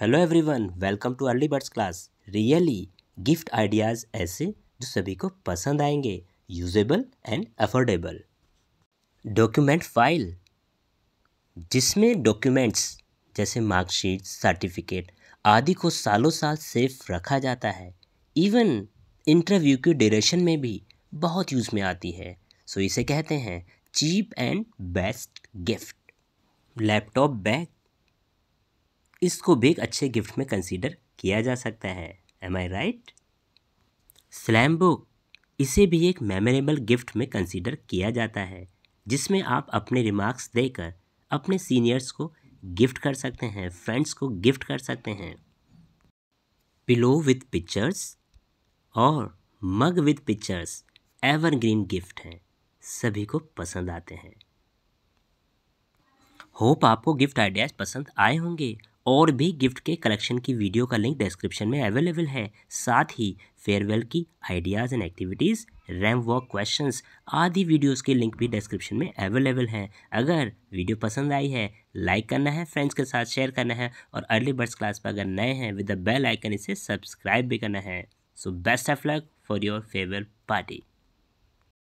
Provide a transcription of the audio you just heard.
hello everyone welcome to early birds class really gift ideas ऐसे जो सभी को पसंद आएंगे usable and affordable document file जिसमें डॉक्यूमेंट्स जैसे मार्कशीट सर्टिफिकेट आदि को सालों साल सेफ रखा जाता है इवन इंटरव्यू के ड्यूरेशन में भी बहुत यूज़ में आती है सो इसे कहते हैं cheap and best gift laptop bag इसको भी एक अच्छे गिफ्ट में कंसीडर किया जा सकता है am I right slam book इसे भी एक मेमोरेबल गिफ्ट में कंसीडर किया जाता है जिसमें आप अपने रिमार्क्स देकर अपने सीनियर्स को गिफ्ट कर सकते हैं फ्रेंड्स को गिफ्ट कर सकते हैं पिलो विथ पिक्चर्स और mug with pictures evergreen gift हैं सभी को पसंद आते हैं होप आपको गिफ्ट आइडियाज़ पसंद आए होंगे और भी गिफ्ट के कलेक्शन की वीडियो का लिंक डिस्क्रिप्शन में अवेलेबल है साथ ही फेयरवेल की ideas and activities ramp walk question आदि वीडियोस के लिंक भी डिस्क्रिप्शन में अवेलेबल हैं अगर वीडियो पसंद आई है लाइक करना है फ्रेंड्स के साथ शेयर करना है और अर्ली बर्ड्स क्लास पर अगर नए हैं विद द बेल आइकन इसे सब्सक्राइब भी करना है so best of luck for your farewell party